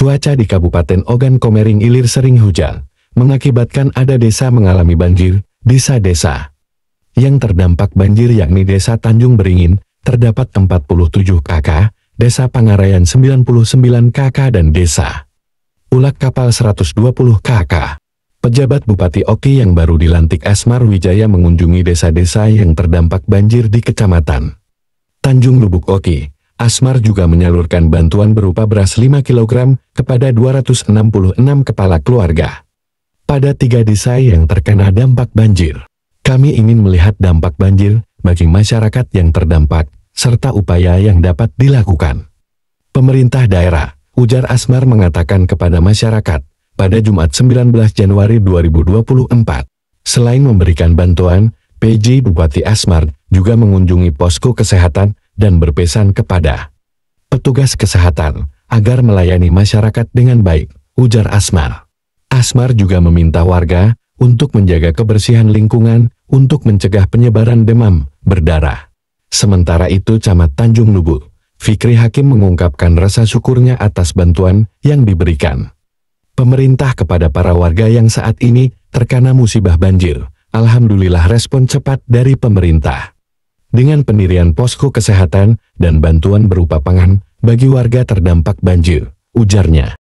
Cuaca di Kabupaten Ogan Komering Ilir sering hujan, mengakibatkan ada desa mengalami banjir, desa-desa. Yang terdampak banjir yakni Desa Tanjung Beringin, terdapat 47 KK, Desa Pangarayan 99 KK dan Desa Ulak Kapal 120 KK. Pejabat Bupati Oki yang baru dilantik Asmar Wijaya mengunjungi desa-desa yang terdampak banjir di Kecamatan Tanjung Lubuk Oki, Asmar juga menyalurkan bantuan berupa beras 5 kg kepada 266 kepala keluarga. Pada tiga desa yang terkena dampak banjir, kami ingin melihat dampak banjir bagi masyarakat yang terdampak, serta upaya yang dapat dilakukan. Pemerintah daerah, ujar Asmar mengatakan kepada masyarakat, pada Jumat 19 Januari 2024. Selain memberikan bantuan, PJ Bupati Asmar juga mengunjungi posko kesehatan dan berpesan kepada petugas kesehatan agar melayani masyarakat dengan baik, ujar Asmar. Asmar juga meminta warga untuk menjaga kebersihan lingkungan untuk mencegah penyebaran demam berdarah. Sementara itu Camat Tanjung Lubu, Fikri Hakim mengungkapkan rasa syukurnya atas bantuan yang diberikan. Pemerintah kepada para warga yang saat ini terkena musibah banjir, Alhamdulillah respon cepat dari pemerintah dengan pendirian posko kesehatan dan bantuan berupa pangan bagi warga terdampak banjir, ujarnya.